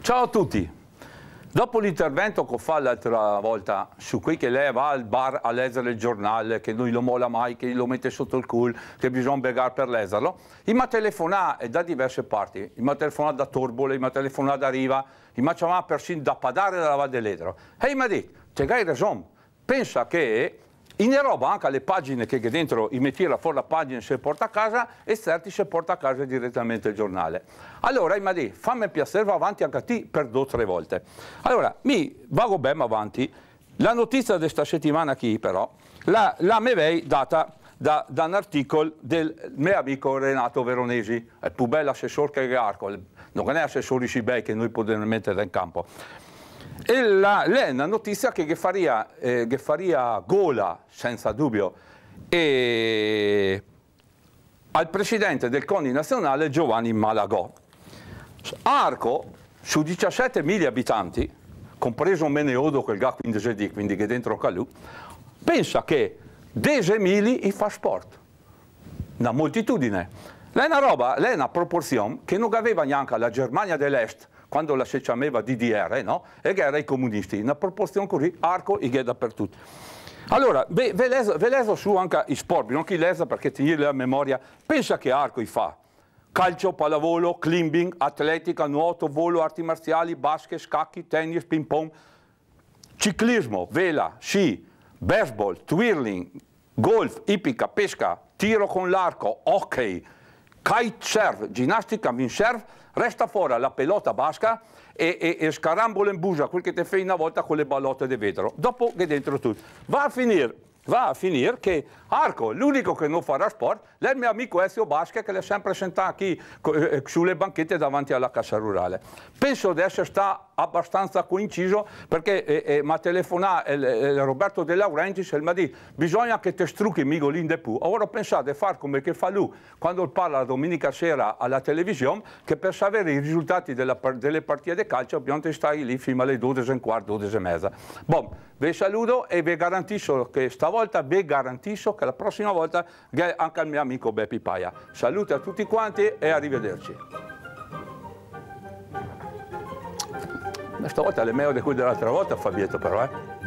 Ciao a tutti! Dopo l'intervento che ho fatto l'altra volta su qui che lei va al bar a leggere il giornale, che non lo mola mai, che lo mette sotto il culo, che bisogna begare per leggerlo, mi ha telefonato da diverse parti, mi ha telefonato da Torbole, mi ha telefonato da Riva, mi ha chiamato persino da Padare dalla Val dell'Edro. E mi ha detto, c'è hai ragione, pensa che in Europa anche alle pagine che dentro i mettiera fuori la pagina se porta a casa e certi se porta a casa direttamente il giornale. Allora, ma lì, fammi piacere, va avanti anche a te, per due o tre volte. Allora, mi vago ben avanti. La notizia di questa settimana qui però, la, la me vei data da, da, un articolo del mio amico Renato Veronesi, il più bello assessore che è Arco, non è assessore Sibei che noi potremmo mettere in campo. E la, lei una notizia che Gheffaria, eh, Gheffaria gola, senza dubbio, e al presidente del CONI nazionale Giovanni Malagò. Arco, su 17.000 abitanti, compreso Meneodo che è il GA 15 D, quindi che è dentro Calù, pensa che 10.000 fa sport, una moltitudine. Lei è una roba, lei è una proporzione che non aveva neanche la Germania dell'Est, quando la si chiamava DDR, no? E che era i comunisti, una proporzione così, arco e che dappertutto. Allora, ve, ve, leso, su anche i sport, non chi lesa perché ti la memoria, pensa che arco i fa. Calcio, pallavolo, climbing, atletica, nuoto, volo, arti marziali, basket, scacchi, tennis, ping pong, ciclismo, vela, sci, baseball, twirling, golf, ipica, pesca, tiro con l'arco, hockey, kitesurf, ginnastica serve, resta fuori la pelota basca e, e, e scarambola in busa, quel che ti fai una volta con le ballotte di vetro. Dopo che dentro tutto. Va a finire va a finire che Arco, l'unico che non farà sport, è il mio amico Ezio Basca che l'ha sempre sentato qui eh, eh, sulle banchette davanti alla Cassa Rurale. Penso adesso sta abbastanza coinciso perché eh, eh, mi ha telefonato eh, eh, Roberto De Laurentiis e mi ha detto bisogna che ti strucchi Migolin de Pù. Ora pensate a fare come che fa lui quando parla la domenica sera alla televisione che per sapere i risultati della, delle partite di calcio bisogna stare lì fino alle 12 e un quarto, 12 e mezza. Bon, vi saluto e vi garantisco che stavolta vi garantisco che la prossima volta anche al mio amico Beppi Paia. Saluti a tutti quanti e arrivederci. Nesta volta le meo di cui dell'altra volta fa Bietto però, eh?